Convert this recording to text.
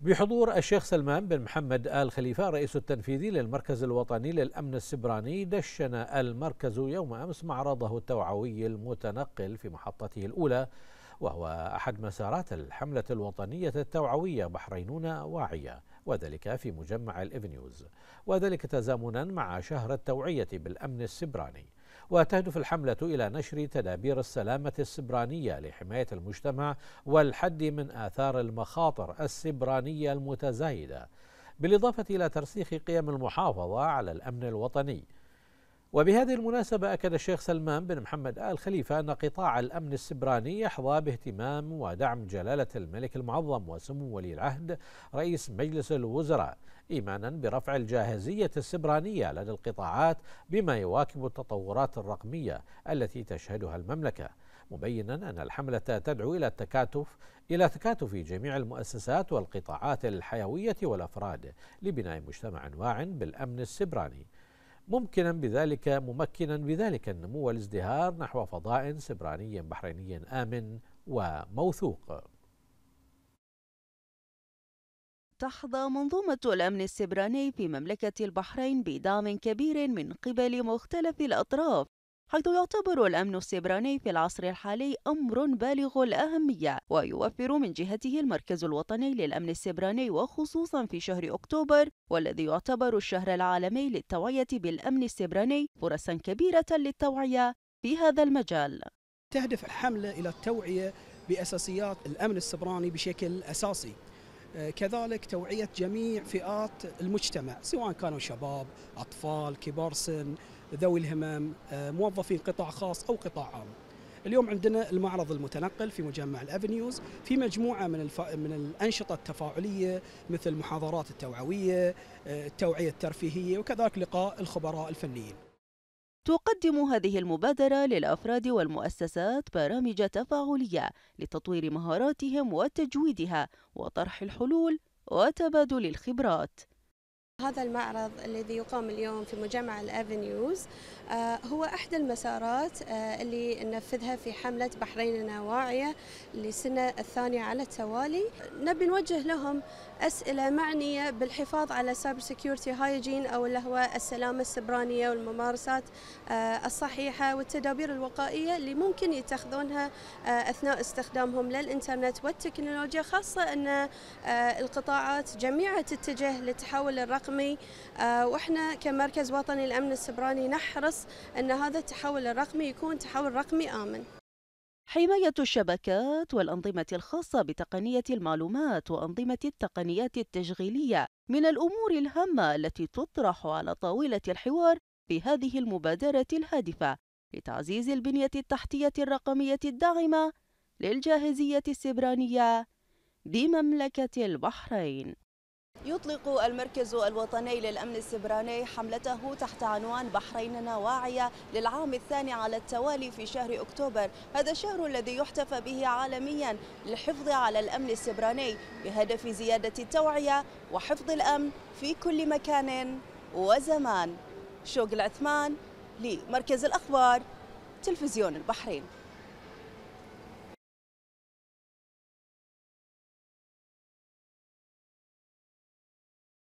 بحضور الشيخ سلمان بن محمد آل خليفة رئيس التنفيذي للمركز الوطني للأمن السبراني دشن المركز يوم أمس معرضه التوعوي المتنقل في محطته الأولى وهو أحد مسارات الحملة الوطنية التوعوية بحرينون واعية وذلك في مجمع الإفنيوز وذلك تزامنا مع شهر التوعية بالأمن السبراني وتهدف الحملة إلى نشر تدابير السلامة السبرانية لحماية المجتمع والحد من آثار المخاطر السبرانية المتزايدة بالإضافة إلى ترسيخ قيم المحافظة على الأمن الوطني وبهذه المناسبة أكد الشيخ سلمان بن محمد آل خليفة أن قطاع الأمن السبراني يحظى باهتمام ودعم جلالة الملك المعظم وسمو ولي العهد رئيس مجلس الوزراء إيمانا برفع الجاهزية السبرانية لدى القطاعات بما يواكب التطورات الرقمية التي تشهدها المملكة مبينا أن الحملة تدعو إلى التكاتف إلى تكاتف جميع المؤسسات والقطاعات الحيوية والأفراد لبناء مجتمع واع بالأمن السبراني ممكنا بذلك ممكنا بذلك النمو والازدهار نحو فضاء سبراني بحريني آمن وموثوق تحظى منظومة الأمن السبراني في مملكة البحرين بدعم كبير من قبل مختلف الأطراف حيث يعتبر الأمن السبراني في العصر الحالي أمر بالغ الأهمية ويوفر من جهته المركز الوطني للأمن السبراني وخصوصا في شهر أكتوبر والذي يعتبر الشهر العالمي للتوعية بالأمن السبراني فرصا كبيرة للتوعية في هذا المجال تهدف الحملة إلى التوعية بأساسيات الأمن السبراني بشكل أساسي آه، كذلك توعية جميع فئات المجتمع سواء كانوا شباب أطفال كبار سن ذوي الهمم آه، موظفين قطاع خاص أو قطاع عام اليوم عندنا المعرض المتنقل في مجمع الافنيوز في مجموعه من الف... من الانشطه التفاعليه مثل المحاضرات التوعويه آه، التوعيه الترفيهيه وكذلك لقاء الخبراء الفنيين تقدم هذه المبادرة للأفراد والمؤسسات برامج تفاعلية لتطوير مهاراتهم وتجويدها وطرح الحلول وتبادل الخبرات هذا المعرض الذي يقام اليوم في مجمع الافنيوز آه، هو احدى المسارات آه، اللي ننفذها في حمله بحريننا واعيه للسنه الثانيه على التوالي نبي نوجه لهم اسئله معنيه بالحفاظ على سايبر سكيورتي هايجين او اللي هو السلامه السبرانيه والممارسات آه، الصحيحه والتدابير الوقائيه اللي ممكن يتخذونها اثناء استخدامهم للانترنت والتكنولوجيا خاصه ان القطاعات جميعها تتجه للتحول الرقمي الرقمي آه، واحنا كمركز وطني الامن السبراني نحرص ان هذا التحول الرقمي يكون تحول رقمي امن حماية الشبكات والأنظمة الخاصة بتقنية المعلومات وأنظمة التقنيات التشغيلية من الأمور الهامة التي تطرح على طاولة الحوار في هذه المبادرة الهادفة لتعزيز البنية التحتية الرقمية الداعمة للجاهزية السبرانية بمملكة البحرين يطلق المركز الوطني للأمن السبراني حملته تحت عنوان بحريننا واعية للعام الثاني على التوالي في شهر أكتوبر هذا الشهر الذي يحتفى به عالميا للحفظ على الأمن السبراني بهدف زيادة التوعية وحفظ الأمن في كل مكان وزمان شوق العثمان لمركز الأخبار تلفزيون البحرين